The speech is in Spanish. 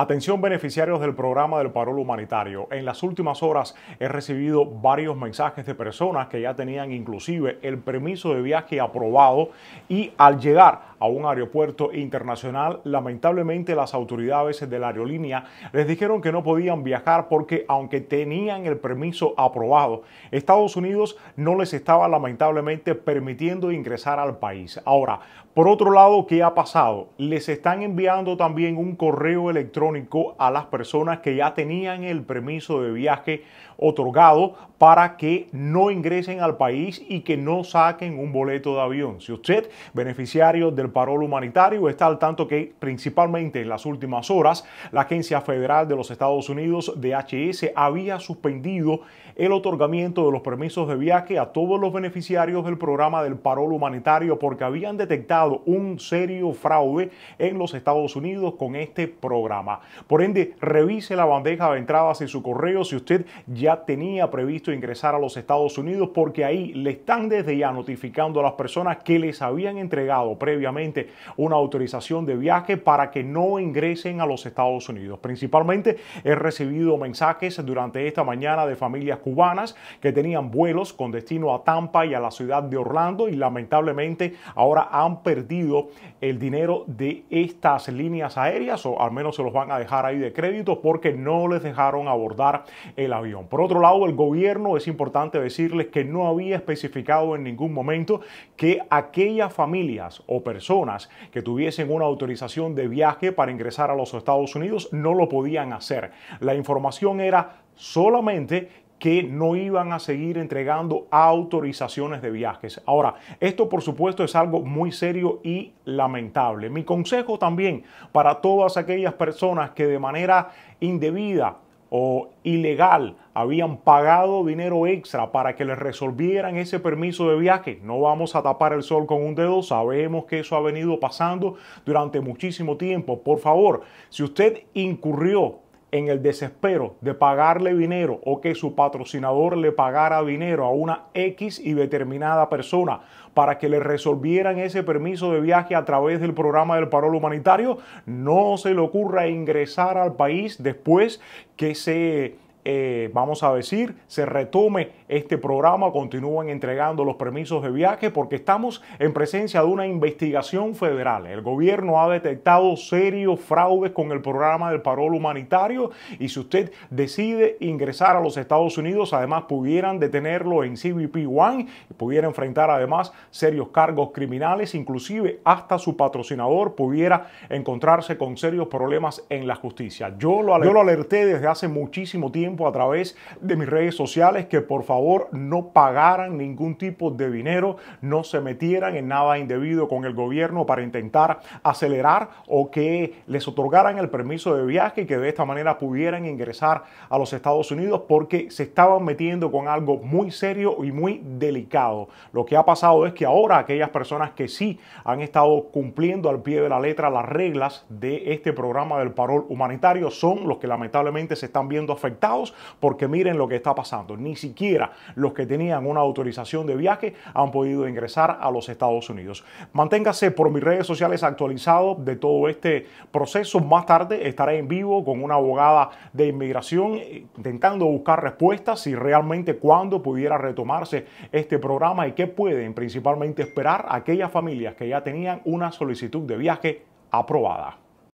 Atención beneficiarios del programa del parol humanitario. En las últimas horas he recibido varios mensajes de personas que ya tenían inclusive el permiso de viaje aprobado y al llegar a un aeropuerto internacional, lamentablemente las autoridades de la aerolínea les dijeron que no podían viajar porque aunque tenían el permiso aprobado, Estados Unidos no les estaba lamentablemente permitiendo ingresar al país. Ahora, por otro lado, ¿qué ha pasado? Les están enviando también un correo electrónico a las personas que ya tenían el permiso de viaje otorgado para que no ingresen al país y que no saquen un boleto de avión. Si usted, beneficiario del parol humanitario, está al tanto que principalmente en las últimas horas la Agencia Federal de los Estados Unidos, DHS, había suspendido el otorgamiento de los permisos de viaje a todos los beneficiarios del programa del parol humanitario porque habían detectado un serio fraude en los Estados Unidos con este programa. Por ende, revise la bandeja de entradas en su correo si usted ya tenía previsto ingresar a los Estados Unidos porque ahí le están desde ya notificando a las personas que les habían entregado previamente una autorización de viaje para que no ingresen a los Estados Unidos. Principalmente he recibido mensajes durante esta mañana de familias cubanas que tenían vuelos con destino a Tampa y a la ciudad de Orlando y lamentablemente ahora han perdido el dinero de estas líneas aéreas o al menos se los van a dejar ahí de crédito porque no les dejaron abordar el avión. Por otro lado, el gobierno es importante decirles que no había especificado en ningún momento que aquellas familias o personas que tuviesen una autorización de viaje para ingresar a los Estados Unidos no lo podían hacer. La información era solamente que no iban a seguir entregando autorizaciones de viajes. Ahora, esto por supuesto es algo muy serio y lamentable. Mi consejo también para todas aquellas personas que de manera indebida o ilegal habían pagado dinero extra para que les resolvieran ese permiso de viaje. No vamos a tapar el sol con un dedo, sabemos que eso ha venido pasando durante muchísimo tiempo. Por favor, si usted incurrió en el desespero de pagarle dinero o que su patrocinador le pagara dinero a una X y determinada persona para que le resolvieran ese permiso de viaje a través del programa del parol humanitario, no se le ocurra ingresar al país después que se eh, vamos a decir, se retome este programa, continúen entregando los permisos de viaje porque estamos en presencia de una investigación federal. El gobierno ha detectado serios fraudes con el programa del parol humanitario y si usted decide ingresar a los Estados Unidos, además pudieran detenerlo en cbp One y pudiera enfrentar además serios cargos criminales, inclusive hasta su patrocinador pudiera encontrarse con serios problemas en la justicia. yo lo alerté desde hace muchísimo tiempo a través de mis redes sociales que por favor no pagaran ningún tipo de dinero, no se metieran en nada indebido con el gobierno para intentar acelerar o que les otorgaran el permiso de viaje y que de esta manera pudieran ingresar a los Estados Unidos porque se estaban metiendo con algo muy serio y muy delicado. Lo que ha pasado es que ahora aquellas personas que sí han estado cumpliendo al pie de la letra las reglas de este programa del parol humanitario son los que lamentablemente se están viendo afectados porque miren lo que está pasando. Ni siquiera los que tenían una autorización de viaje han podido ingresar a los Estados Unidos. Manténgase por mis redes sociales actualizado de todo este proceso. Más tarde estaré en vivo con una abogada de inmigración eh, intentando buscar respuestas y realmente cuándo pudiera retomarse este programa y qué pueden principalmente esperar aquellas familias que ya tenían una solicitud de viaje aprobada.